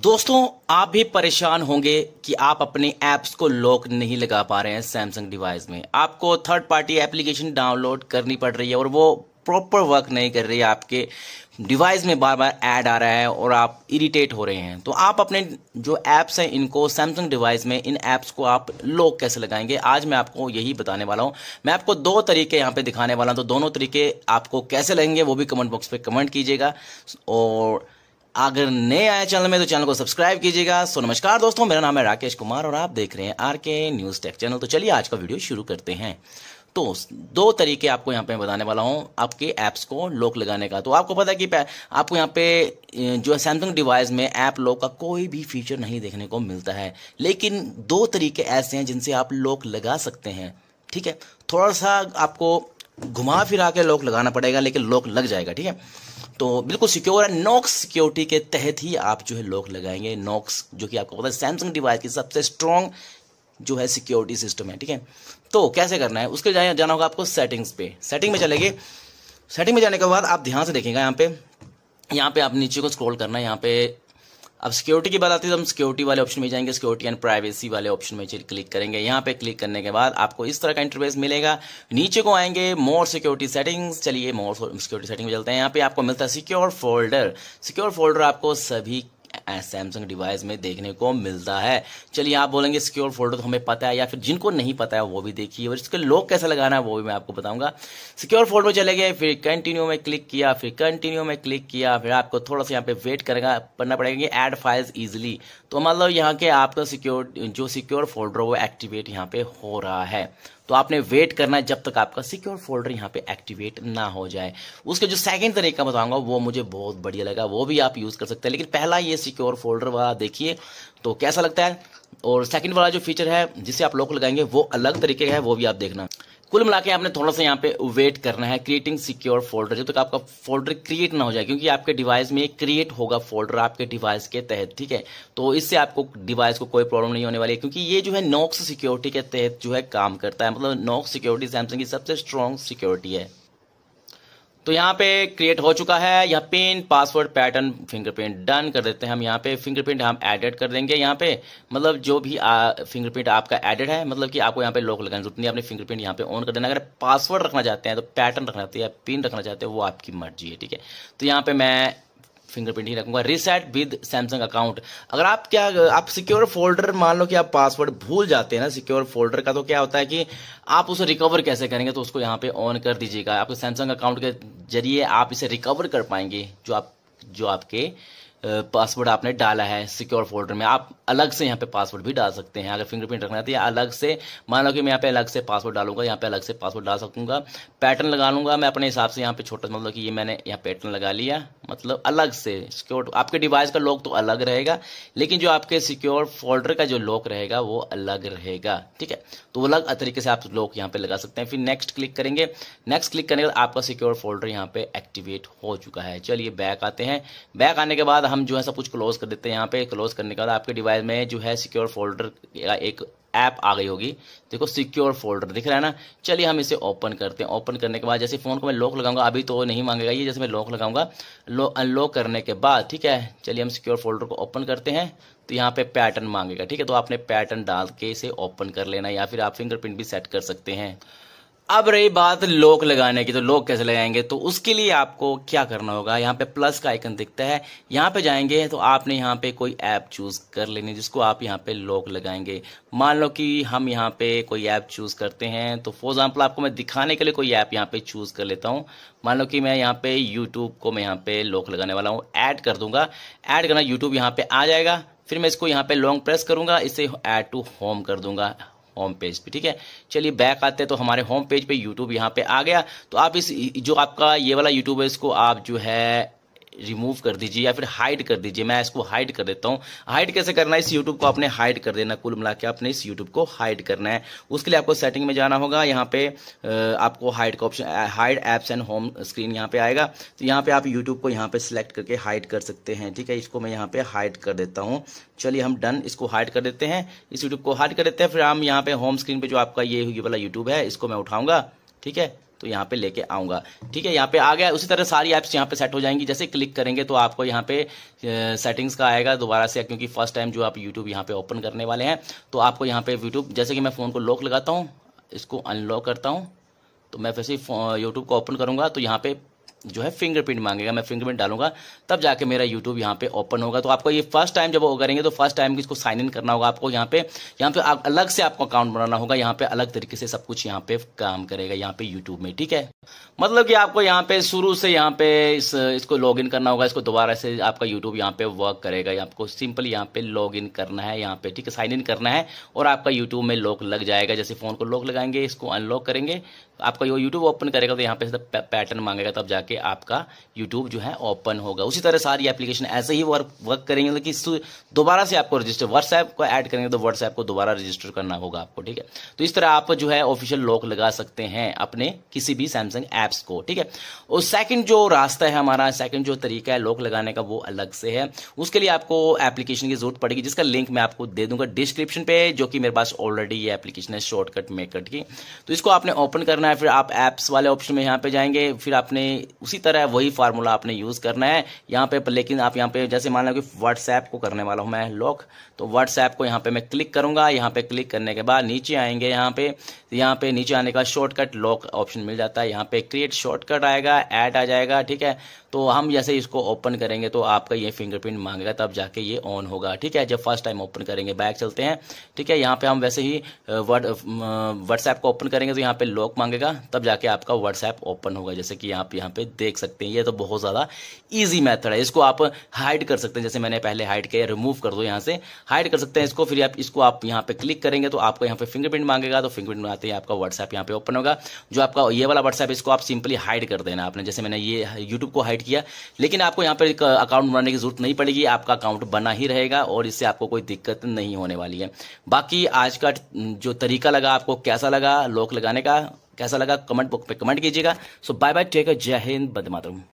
दोस्तों आप भी परेशान होंगे कि आप अपने ऐप्स को लॉक नहीं लगा पा रहे हैं सैमसंग डिवाइस में आपको थर्ड पार्टी एप्लीकेशन डाउनलोड करनी पड़ रही है और वो प्रॉपर वर्क नहीं कर रही है आपके डिवाइस में बार बार ऐड आ रहा है और आप इरिटेट हो रहे हैं तो आप अपने जो ऐप्स हैं इनको सैमसंग डिवाइस में इन ऐप्स को आप लॉक कैसे लगाएंगे आज मैं आपको यही बताने वाला हूं मैं आपको दो तरीके यहां पे दिखाने वाला हूं तो दोनों तरीके आपको कैसे लगेंगे वो भी कमेंट बॉक्स पे कमेंट कीजिएगा और अगर नए आए चैनल में तो चैनल को सब्सक्राइब कीजिएगा सो नमस्कार दोस्तों मेरा नाम है राकेश कुमार और आप देख रहे हैं आर के न्यूज़ टेक चैनल तो चलिए आज का वीडियो शुरू करते हैं तो दो तरीके आपको यहाँ पे बताने वाला हूँ आपके ऐप्स को लॉक लगाने का तो आपको पता है कि आपको यहाँ पे जो है सैमसंग डिवाइस में ऐप लॉक का कोई भी फीचर नहीं देखने को मिलता है लेकिन दो तरीके ऐसे हैं जिनसे आप लॉक लगा सकते हैं ठीक है थोड़ा सा आपको घुमा फिरा के लॉक लगाना पड़ेगा लेकिन लॉक लग जाएगा ठीक है तो बिल्कुल सिक्योर है नॉक्स सिक्योरिटी के तहत ही आप जो है लॉक लगाएंगे नॉक्स जो कि आपको पता है सैमसंग डिवाइस की सबसे स्ट्रॉन्ग जो है सिक्योरिटी सिस्टम है ठीक है तो कैसे करना है उसके लिए जाना होगा आपको सेटिंग्स पे सेटिंग में चले गए सेटिंग में जाने के बाद आप ध्यान से देखेंगे यहाँ पे यहाँ पे आप नीचे को स्क्रॉल करना है यहाँ पे अब सिक्योरिटी की बात आती है तो हम सिक्योरिटी वाले ऑप्शन में जाएंगे सिक्योरिटी एंड प्राइवेसी वाले ऑप्शन में क्लिक करेंगे यहाँ पे क्लिक करने के बाद आपको इस तरह का इंटरफेस मिलेगा नीचे को आएंगे मोर सिक्योरिटी सेटिंग्स चलिए मोर सिक्योरिटी सेटिंग में चलते हैं यहाँ पे आपको मिलता है सिक्योर फोल्डर सिक्योर फोल्डर आपको सभी सैमसंग डिवाइस में देखने को मिलता है चलिए आप बोलेंगे सिक्योर फोल्डर तो हमें पता है या फिर जिनको नहीं पता है वो भी देखिए और इसके लोग कैसे लगाना है वो भी मैं आपको बताऊंगा सिक्योर फोल्डर में चले गए फिर कंटिन्यू में क्लिक किया फिर कंटिन्यू में क्लिक किया फिर आपको थोड़ा सा यहाँ पे वेट करना पढ़ना पड़ेगा कि एड फाइल्स ईजिली तो मतलब यहाँ के आपका सिक्योर जो सिक्योर फोल्डर वो एक्टिवेट यहाँ पे हो रहा है तो आपने वेट करना है जब तक आपका सिक्योर फोल्डर यहाँ पे एक्टिवेट ना हो जाए उसका जो सेकंड तरीका बताऊंगा वो मुझे बहुत बढ़िया लगा वो भी आप यूज़ कर सकते हैं लेकिन पहला ये सिक्योर फोल्डर वाला देखिए तो कैसा लगता है और सेकंड वाला जो फीचर है जिसे आप लोग लगाएंगे वो अलग तरीके का है वो भी आप देखना कुल मिला आपने थोड़ा सा यहाँ पे वेट करना है क्रिएटिंग सिक्योर फोल्डर जब तक तो आपका फोल्डर क्रिएट ना हो जाए क्योंकि आपके डिवाइस में क्रिएट होगा फोल्डर आपके डिवाइस के तहत ठीक है तो इससे आपको डिवाइस को कोई प्रॉब्लम नहीं होने वाली है क्योंकि ये जो है नॉक्स सिक्योरिटी के तहत जो है काम करता है मतलब नॉक्स सिक्योरिटी सैमसंग की सबसे स्ट्रॉन्ग सिक्योरिटी है तो यहाँ पे क्रिएट हो चुका है यहाँ pin password pattern fingerprint done कर देते हैं हम यहाँ पे फिंगरप्रिंट हम एडेड कर देंगे यहाँ पे मतलब जो भी फिंगरप्रिंट आपका एडेड है मतलब कि आपको यहाँ पे लॉक लगाने जरूरत नहीं अपने फिंगरप्रिंट यहाँ पे ऑन कर देना अगर पासवर्ड रखना चाहते हैं तो पैटर्न रखना चाहते हैं या पिन रखना चाहते हैं वो आपकी मर्जी है ठीक है तो यहाँ पे मैं फिंगरप्रिंट ही रखूंगा रिसेट विद सैमसंग अकाउंट अगर आप क्या आप सिक्योर फोल्डर मान लो कि आप पासवर्ड भूल जाते हैं ना सिक्योर फोल्डर का तो क्या होता है कि आप उसे रिकवर कैसे करेंगे तो उसको यहाँ पे ऑन कर दीजिएगा आपके सैमसंग अकाउंट के जरिए आप इसे रिकवर कर पाएंगे जो आप जो आपके पासवर्ड आपने डाला है सिक्योर फोल्डर में आप अलग से यहाँ पे पासवर्ड भी डाल सकते हैं अगर फिंगरप्रिंट रखना है तो अलग से मान लो कि मैं यहाँ पे अलग से पासवर्ड डालूंगा यहाँ पे अलग से पासवर्ड डाल सकूंगा पैटर्न लगा लूंगा मैं अपने हिसाब से यहाँ पे छोटा मतलब कि ये मैंने यहाँ पैटर्न लगा लिया मतलब अलग से सिक्योर आपके डिवाइस का लॉक तो अलग रहेगा लेकिन जो आपके सिक्योर फोल्डर का जो लॉक रहेगा वो अलग रहेगा ठीक है तो अलग तरीके से आप लॉक यहाँ पे लगा सकते हैं फिर नेक्स्ट क्लिक करेंगे नेक्स्ट क्लिक करने के बाद आपका सिक्योर फोल्डर यहाँ पे एक्टिवेट हो चुका है चलिए बैक आते हैं बैक आने के बाद हम जो है सब कुछ क्लोज कर देते हैं यहाँ पे क्लोज करने के बाद आपके डिवाइस में जो है सिक्योर फोल्डर एक ऐप आ गई होगी देखो सिक्योर फोल्डर दिख रहा है ना चलिए हम इसे ओपन करते हैं ओपन करने के बाद जैसे फ़ोन को मैं लॉक लगाऊंगा अभी तो नहीं मांगेगा ये जैसे मैं लॉक लगाऊंगा अनलॉक करने के बाद ठीक है चलिए हम सिक्योर फोल्डर को ओपन करते हैं तो यहाँ पे पैटर्न मांगेगा ठीक है तो आपने पैटर्न डाल के इसे ओपन कर लेना या फिर आप फिंगरप्रिंट भी सेट कर सकते हैं अब रही बात लोक लगाने की तो लोक कैसे लगाएंगे तो उसके लिए आपको क्या करना होगा यहाँ पे प्लस का आइकन दिखता है यहाँ पे जाएंगे तो आपने यहाँ पे कोई ऐप चूज कर लेनी जिसको आप यहाँ पे लोक लगाएंगे मान लो कि हम यहाँ पे कोई ऐप चूज करते हैं तो फॉर एग्जाम्पल आपको मैं दिखाने के लिए कोई ऐप यहाँ पे चूज कर लेता हूँ मान लो कि मैं यहाँ पे यूट्यूब को मैं यहाँ पे लोक लगाने वाला हूँ ऐड कर दूंगा ऐड करना यूट्यूब यहाँ पे आ जाएगा फिर मैं इसको यहाँ पे लॉन्ग प्रेस करूंगा इसे ऐड टू होम कर दूंगा होम पेज पे ठीक है चलिए बैक आते हैं तो हमारे होम पेज पे यूट्यूब यहाँ पे आ गया तो आप इस जो आपका ये वाला यूट्यूब है इसको आप जो है रिमूव कर दीजिए या फिर हाइड कर दीजिए मैं इसको हाइड कर देता हूँ हाइड कैसे करना है इस यूट्यूब को आपने हाइड कर देना कुल मिला के आपने इस यूट्यूब को हाइड करना है उसके लिए आपको सेटिंग में जाना होगा यहाँ पे आपको हाइड का option hide apps and home screen यहाँ पे आएगा तो यहाँ पे आप यूट्यूब को यहाँ पे सिलेक्ट करके हाइड कर सकते हैं ठीक है इसको मैं यहाँ पे हाइड कर देता हूँ चलिए हम डन इसको हाइड कर देते हैं इस यूट्यूब को हाइड कर देते हैं फिर हम यहाँ पे होम स्क्रीन पे जो आपका ये वाला यूट्यूब है इसको मैं उठाऊंगा ठीक है तो यहाँ पे लेके आऊँगा ठीक है यहाँ पे आ गया उसी तरह सारी ऐप्स यहाँ पे सेट हो जाएंगी जैसे क्लिक करेंगे तो आपको यहाँ पे सेटिंग्स का आएगा दोबारा से क्योंकि फर्स्ट टाइम जो आप यूट्यूब यहाँ पे ओपन करने वाले हैं तो आपको यहाँ पे यूट्यूब जैसे कि मैं फ़ोन को लॉक लगाता हूँ इसको अनलॉक करता हूँ तो मैं फिर से यूट्यूब को ओपन करूँगा तो यहाँ पे जो है फिंगरप्रिंट मांगेगा मैं फिंगरप्रिंट डालूंगा तब जाके मेरा यूट्यूब यहाँ पे ओपन होगा तो आपको ये फर्स्ट टाइम जब वो करेंगे तो फर्स्ट टाइम इसको साइन इन करना होगा आपको यहाँ पे यहाँ पे आप अलग से आपको अकाउंट बनाना होगा यहाँ पे अलग तरीके से सब कुछ यहाँ पे काम करेगा यहाँ पे यूट्यूब में ठीक है मतलब कि आपको यहाँ पे शुरू से यहाँ पे इस इसको लॉग इन करना होगा इसको दोबारा से आपका यूट्यूब यहाँ पे वर्क करेगा आपको सिंपल यहाँ पे लॉग इन करना है यहाँ पे ठीक है साइन इन करना है और आपका यूट्यूब में लॉक लग जाएगा जैसे फोन को लॉक लगाएंगे इसको अनलॉक करेंगे आपका यूट्यूब ओपन करेगा तो यहाँ पे पैटर्न मांगेगा तब जाके करके आपका यूट्यूब जो है ओपन होगा उसी तरह सारी एप्लीकेशन ऐसे ही वर्क वर्क करेंगे मतलब कि दोबारा से आपको रजिस्टर व्हाट्सएप को ऐड करेंगे तो व्हाट्सएप को दोबारा रजिस्टर करना होगा आपको ठीक है तो इस तरह आप जो है ऑफिशियल लॉक लगा सकते हैं अपने किसी भी सैमसंग एप्स को ठीक है और सेकेंड जो रास्ता है हमारा सेकेंड जो तरीका है लॉक लगाने का वो अलग से है उसके लिए आपको एप्लीकेशन की जरूरत पड़ेगी जिसका लिंक मैं आपको दे दूंगा डिस्क्रिप्शन पे जो कि मेरे पास ऑलरेडी ये एप्लीकेशन है शॉर्टकट मेकट की तो इसको आपने ओपन करना है फिर आप एप्स वाले ऑप्शन में यहाँ पे जाएंगे फिर आपने उसी तरह वही फार्मूला आपने यूज़ करना है यहाँ पे लेकिन आप यहाँ पे जैसे मान लो कि व्हाट्सएप को करने वाला हूँ मैं लॉक तो व्हाट्सएप को यहाँ पे मैं क्लिक करूंगा यहाँ पे क्लिक करने के बाद नीचे आएंगे यहाँ पे यहाँ पे नीचे आने का शॉर्टकट लॉक ऑप्शन मिल जाता है यहाँ पे क्रिएट शॉर्टकट आएगा एड आ जाएगा ठीक है तो हम जैसे इसको ओपन करेंगे तो आपका ये फिंगरप्रिंट मांगेगा तब जाके ये ऑन होगा ठीक है जब फर्स्ट टाइम ओपन करेंगे बैक चलते हैं ठीक है यहाँ पे हम वैसे ही व्हाट्सएप को ओपन करेंगे तो यहाँ पे लॉक मांगेगा तब जाके आपका व्हाट्सएप ओपन होगा जैसे कि आप यहाँ पे देख सकते हैं ये तो बहुत ज़्यादा इजी मेथड है इसको आप हाइड कर सकते हैं जैसे मैंने पहले हाइड किया रिमूव कर दो यहाँ से हाइड कर सकते हैं इसको फिर आप इसको आप यहाँ पे क्लिक करेंगे तो आपको यहाँ पे फिंगरप्रिंट मांगेगा तो फिंगरप्रिंट आते ही आपका व्हाट्सएप यहाँ पे ओपन होगा जो आपका ये वाला व्हाट्सएप इसको आप सिंपली हाइड कर देना आपने जैसे मैंने ये यूट्यूब को हाइड किया लेकिन आपको यहाँ पर अकाउंट बनाने की जरूरत नहीं पड़ेगी आपका अकाउंट बना ही रहेगा और इससे आपको कोई दिक्कत नहीं होने वाली है बाकी आज का जो तरीका लगा आपको कैसा लगा लॉक लगाने का कैसा लगा कमेंट बुक पे कमेंट कीजिएगा सो बाय बाय टेक जय हिंद बंदे मातरम